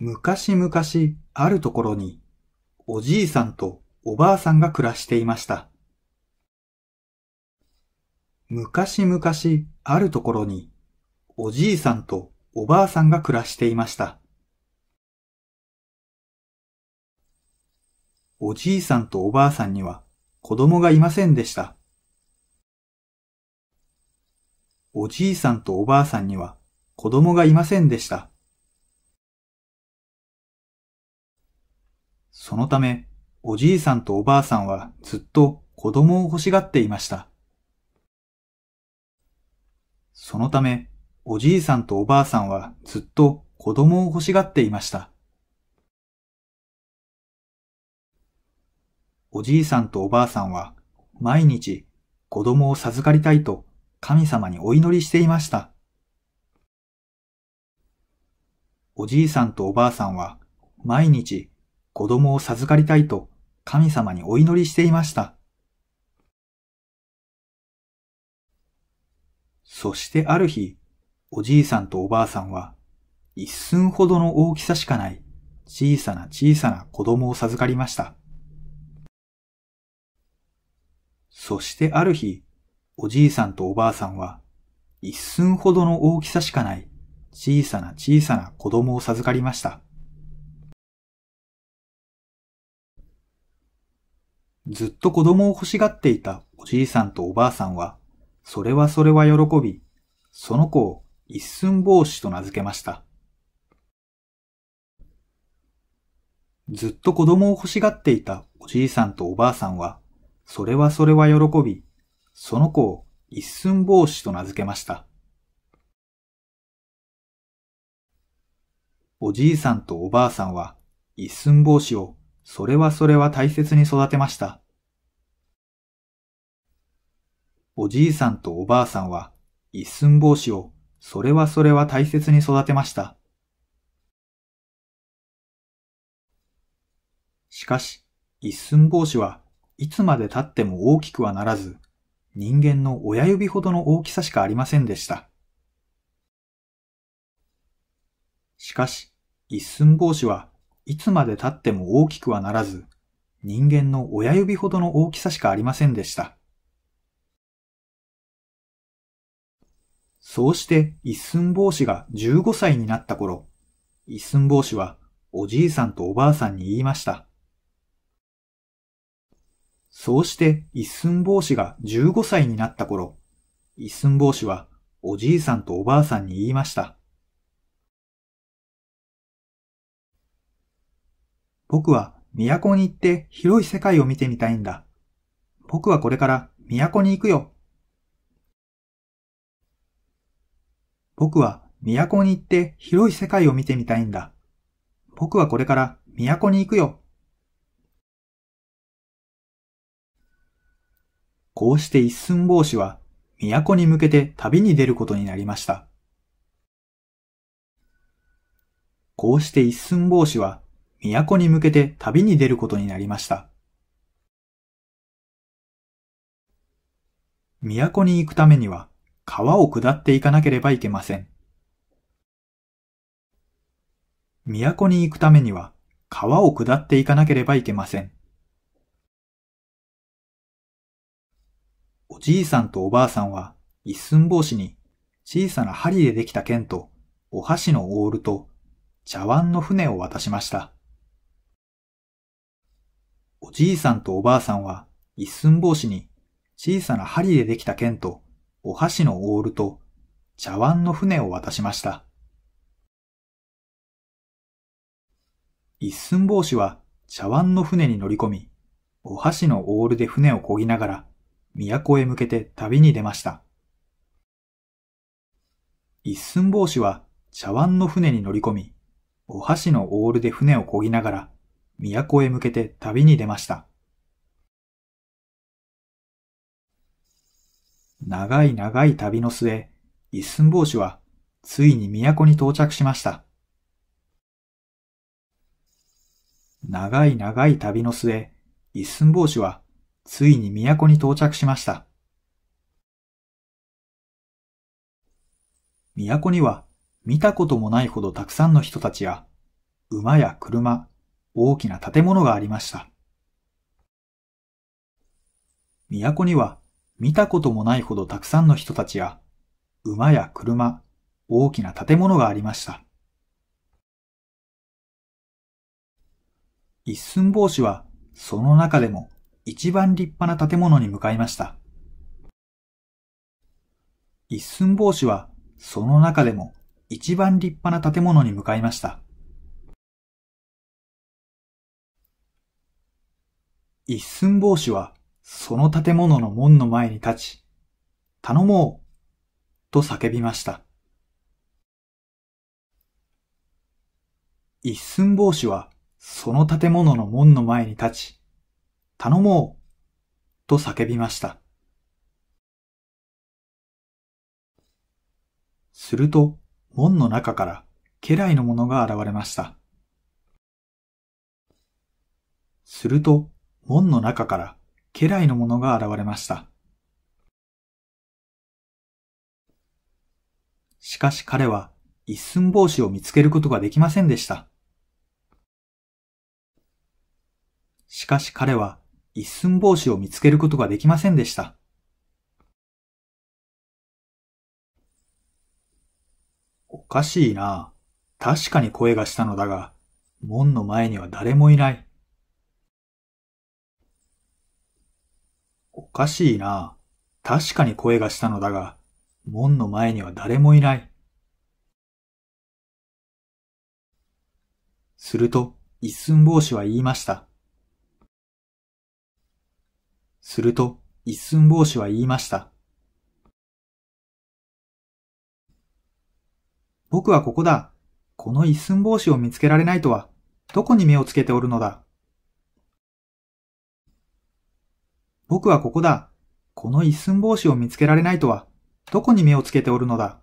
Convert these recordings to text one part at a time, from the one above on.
昔々あるところにおじいさんとおばあさんが暮らしていました。昔々あるところにおじいさんとおばあさんが暮らしていました。おじいさんとおばあさんには子供がいませんでした。おじいさんとおばあさんには子供がいませんでした。そのため、おじいさんとおばあさんはずっと子供を欲しがっていました。そのため、おじいさんとおばあさんはずっと子供を欲しがっていました。おじいさんとおばあさんは毎日子供を授かりたいと神様にお祈りしていました。おじいさんとおばあさんは毎日子供を授かりたいと神様にお祈りしていました。そしてある日、おじいさんとおばあさんは、一寸ほどの大きさしかない小さな小さな子供を授かりました。そしてある日、おじいさんとおばあさんは、一寸ほどの大きさしかない小さな小さな子供を授かりました。ずっと子供を欲しがっていたおじいさんとおばあさんは、それはそれは喜び、その子を一寸法師と名付けました。ずっと子供を欲しがっていたおじいさんとおばあさんは、それはそれは喜び、その子を一寸法師と名付けました。おじいさんとおばあさんは一寸法師をそれはそれは大切に育てました。おじいさんとおばあさんは一寸法師をそれはそれは大切に育てました。しかし、一寸法師はいつまで経っても大きくはならず、人間の親指ほどの大きさしかありませんでした。しかし、一寸法師はいつまで経っても大きくはならず、人間の親指ほどの大きさしかありませんでした。そうして一寸法師が15歳になった頃、一寸法師はおじいさんとおばあさんに言いました。そうして一寸法師が15歳になった頃、一寸法師はおじいさんとおばあさんに言いました。僕は都に行って広い世界を見てみたいんだ。僕はこれから都に行くよ。僕は都に行って広い世界を見てみたいんだ。僕はこれから都に行くよ。こうして一寸法師は都に向けて旅に出ることになりました。こうして一寸法師は都に向けて旅に出ることになりました。都に行くためには川を下っていかなければいけません。都に行くためには川を下っていかなければいけません。おじいさんとおばあさんは一寸法師に小さな針でできた剣とお箸のオールと茶碗の船を渡しました。おじいさんとおばあさんは一寸法師に小さな針でできた剣とお箸のオールと茶碗の船を渡しました。一寸法師は茶碗の船に乗り込み、お箸のオールで船を漕ぎながら都へ向けて旅に出ました。一寸法師は茶碗の船に乗り込み、お箸のオールで船を漕ぎながら都へ向けて旅に出ました。長い長い旅の末、一寸法師はついに都に到着しました。長い長い旅の末、一寸法師はついに都に到着しました。都には見たこともないほどたくさんの人たちや、馬や車、大きな建物がありました。都には見たこともないほどたくさんの人たちや、馬や車、大きな建物がありました。一寸法師はその中でも一番立派な建物に向かいました。一寸法師はその中でも一番立派な建物に向かいました。一寸法師はその建物の門の前に立ち、頼もうと叫びました。一寸法師はその建物の門の前に立ち、頼もうと叫びました。すると門の中から家来の者が現れました。すると門の中から家来の者が現れました。しかし彼は一寸法師を見つけることができませんでした。しかし彼は一寸法師を見つけることができませんでした。おかしいな。確かに声がしたのだが、門の前には誰もいない。おかしいな。確かに声がしたのだが、門の前には誰もいない。すると、一寸法師は言いました。すると、一寸法師は言いました。僕はここだ。この一寸法師を見つけられないとは、どこに目をつけておるのだ。僕はここだ。この一寸法師を見つけられないとは、どこに目をつけておるのだ。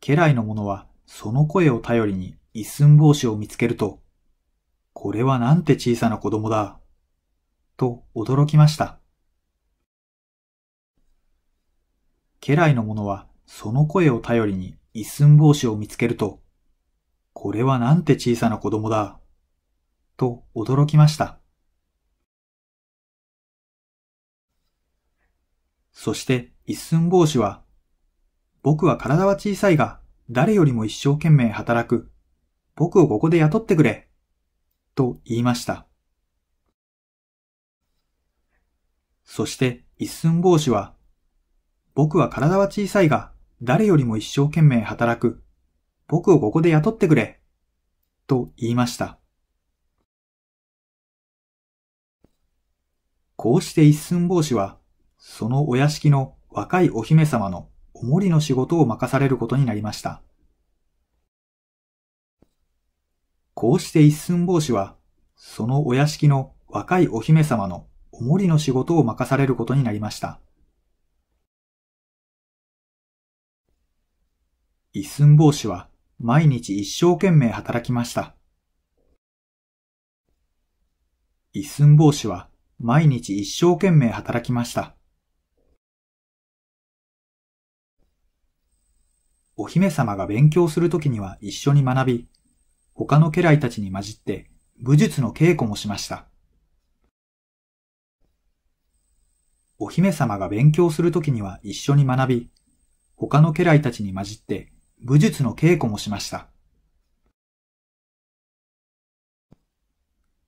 家来の者は、その声を頼りに一寸法師を見つけると、これはなんて小さな子供だ。と驚きました。家来の者は、その声を頼りに一寸法師を見つけると、これはなんて小さな子供だ。と驚きました。そして一寸法師は、僕は体は小さいが、誰よりも一生懸命働く。僕をここで雇ってくれ。と言いました。そして一寸法師は、僕は体は小さいが、誰よりも一生懸命働く。僕をここで雇ってくれ。と言いました。こうして一寸法師は、そのお屋敷の若いお姫様のおもりの仕事を任されることになりました。こうして一寸法師は、そのお屋敷の若いお姫様のおもりの仕事を任されることになりました。一寸法師は毎日一生懸命働きました。一寸法師は毎日一生懸命働きました。お姫様が勉強するときには一緒に学び、他の家来たちに混じって武術の稽古もしました。お姫様が勉強するときには一緒に学び、他の家来たちに混じって武術の稽古もしました。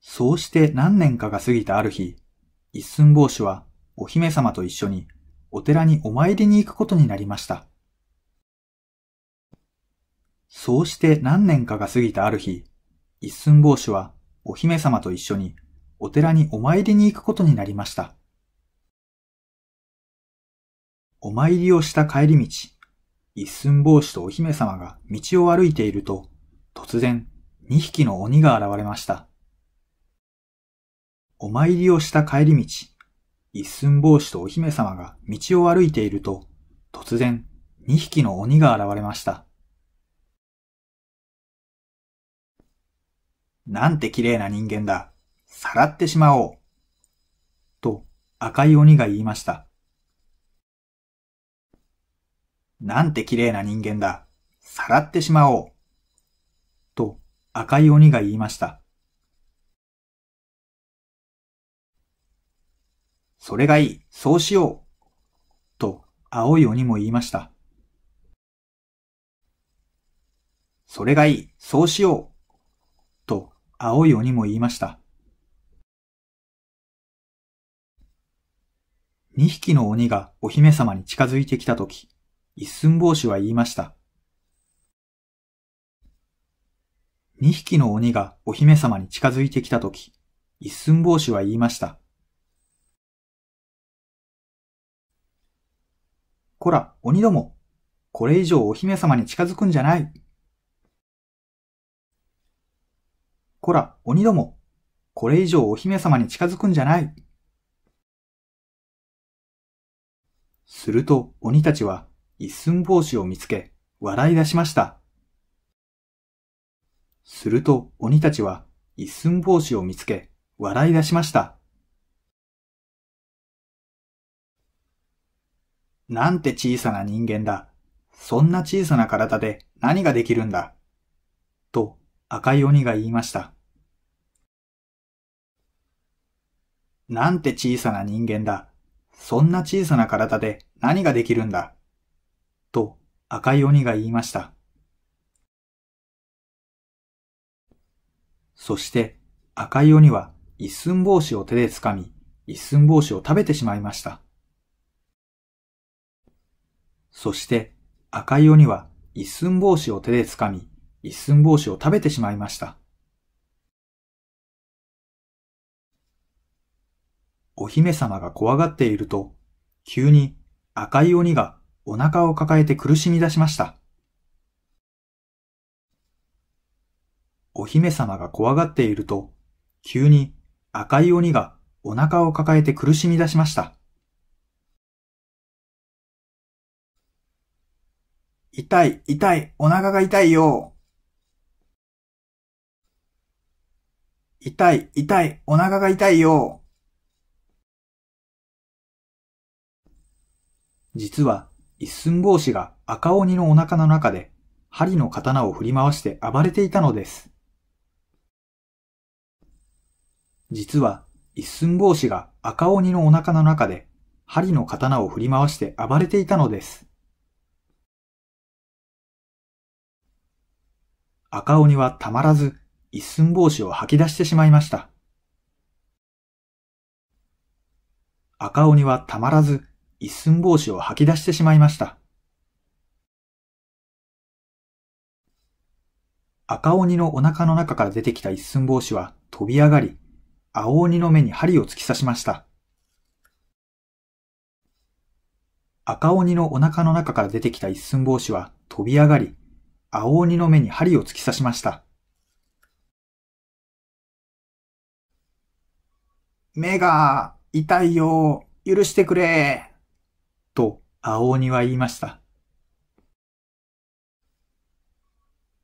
そうして何年かが過ぎたある日、一寸法師はお姫様と一緒にお寺にお参りに行くことになりました。そうして何年かが過ぎたある日、一寸法師はお姫様と一緒にお寺にお参りに行くことになりました。お参りをした帰り道、一寸法師とお姫様が道を歩いていると、突然、二匹の鬼が現れました。お参りをした帰り道、一寸法師とお姫様が道を歩いていると、突然、二匹の鬼が現れました。なんて綺麗な人間だ。さらってしまおう。と赤い鬼が言いました。なんて綺麗な人間だ。さらってしまおう。と赤い鬼が言いました。それがいい、そうしよう。と、青い鬼も言いました。それがいい、そうしよう。と、青い鬼も言いました。二匹の鬼がお姫様に近づいてきたとき、一寸法師は言いました。二匹の鬼がお姫様に近づいてきたとき、一寸法師は言いました。こら、鬼ども。これ以上お姫様に近づくんじゃない。こら、鬼ども。これ以上お姫様に近づくんじゃない。すると鬼たちは一寸法師を見つけ、笑い出しました。すると鬼たちは一寸法師を見つけ、笑い出しました。なんて小さな人間だ。そんな小さな体で何ができるんだ。と赤い鬼が言いました。なんて小さな人間だ。そんな小さな体で何ができるんだ。と赤い鬼が言いました。そして赤い鬼は一寸帽子を手で掴み、一寸帽子を食べてしまいました。そして赤い鬼は一寸帽子を手で掴み、一寸帽子を食べてしまいました。お姫様が怖がっていると、急に赤い鬼がお腹を抱えて苦しみ出しました。お姫様が怖がっていると、急に赤い鬼がお腹を抱えて苦しみ出しました。痛い、痛い、お腹が痛いよ。痛い、痛い、お腹が痛いよ。実は、一寸法師が赤鬼のお腹の中で、針の刀を振り回して暴れていたのです。実は、一寸法師が赤鬼のお腹の中で、針の刀を振り回して暴れていたのです。赤鬼はたまらず一寸法師を吐き出してしまいました。赤鬼はたまらず一寸法師を吐き出してしまいました。赤鬼のお腹の中から出てきた一寸法師は飛び上がり、青鬼の目に針を突き刺しました。赤鬼のお腹の中から出てきた一寸法師は飛び上がり、青鬼の目に針を突き刺しました。目が痛いよ。許してくれ。と青鬼は言いました。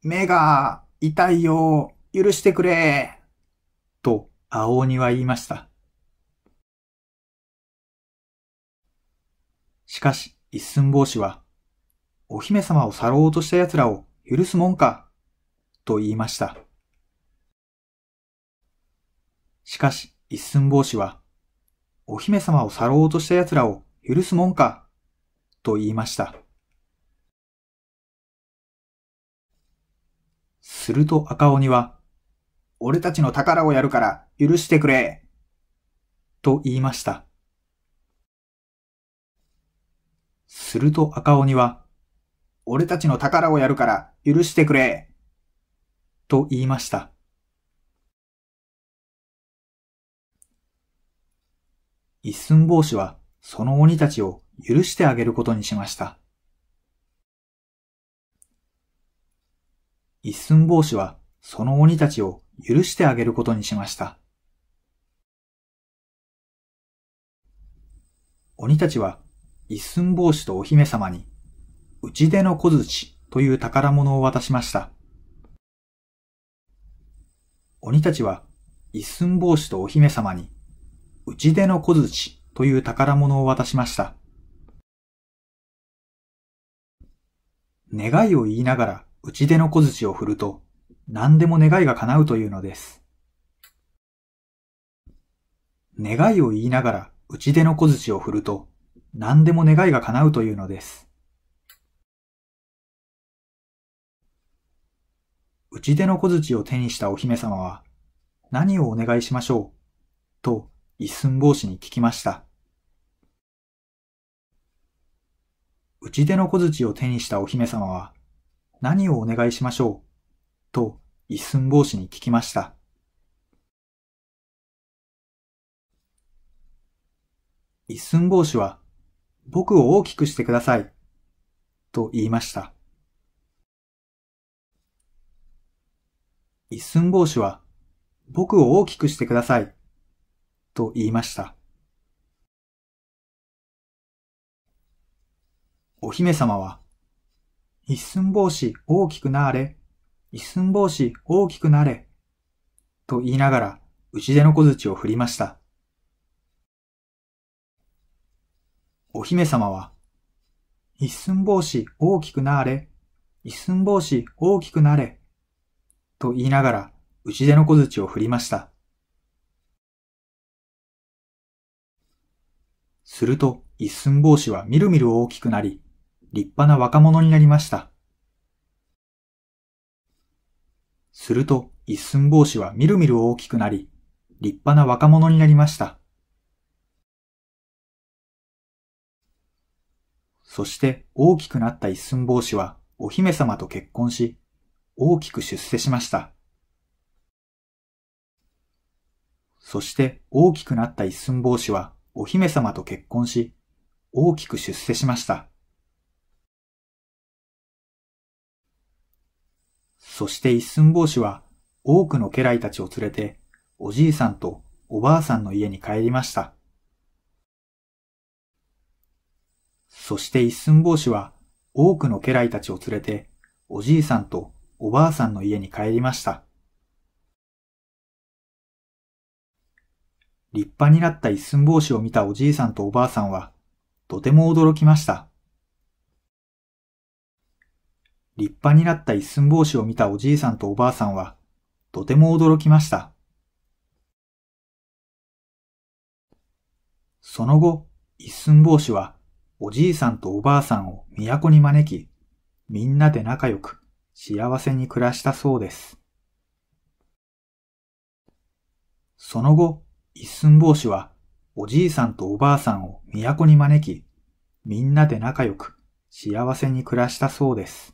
目が痛いよ。許してくれ。と青鬼は言いました。しかし一寸法師は、お姫様を去ろうとした奴らを許すもんか、と言いました。しかし、一寸法師は、お姫様を去ろうとした奴らを許すもんか、と言いました。すると赤鬼は、俺たちの宝をやるから許してくれ、と言いました。すると赤鬼は、俺たちの宝をやるから許してくれ。と言いました。一寸法師はその鬼たちを許してあげることにしました。一寸法師はその鬼たちを許してあげることにしました。鬼たちは一寸法師とお姫様に内出の小槌という宝物を渡しました。鬼たちは一寸法師とお姫様に、内出の小槌という宝物を渡しました。願いを言いながら内出の小槌を振ると、何でも願いが叶うというのです。願いを言いながら内出の小槌を振ると、何でも願いが叶うというのです。打ち出の小槌を手にしたお姫様は、何をお願いしましょう、と一寸法師に聞きました。打ち出の小槌を手にしたお姫様は、何をお願いしましょう、と一寸法師に聞きました。一寸法師は、僕を大きくしてください、と言いました。一寸法師は、僕を大きくしてください、と言いました。お姫様は、一寸法師大きくなあれ、一寸法師大きくなれ、と言いながら、内出の小槌を振りました。お姫様は、一寸法師大きくなあれ、一寸法師大きくなれ、と言いながら、打ちの小槌を振りました。すると、一寸法師はみるみる大きくなり、立派な若者になりました。すると、一寸法師はみるみる大きくなり、立派な若者になりました。そして大きくなった一寸法師はお姫様と結婚し、大きく出世しました。そして大きくなった一寸法師はお姫様と結婚し、大きく出世しました。そして一寸法師は多くの家来たちを連れて、おじいさんとおばあさんの家に帰りました。そして一寸法師は多くの家来たちを連れて、おじいさんとおばあさんの家に帰りました。立派になった一寸帽子を見たおじいさんとおばあさんは、とても驚きました。立派になった一寸帽子を見たおじいさんとおばあさんは、とても驚きました。その後、一寸帽子は、おじいさんとおばあさんを都に招き、みんなで仲良く、幸せに暮らしたそうです。その後、一寸法師はおじいさんとおばあさんを都に招き、みんなで仲良く幸せに暮らしたそうです。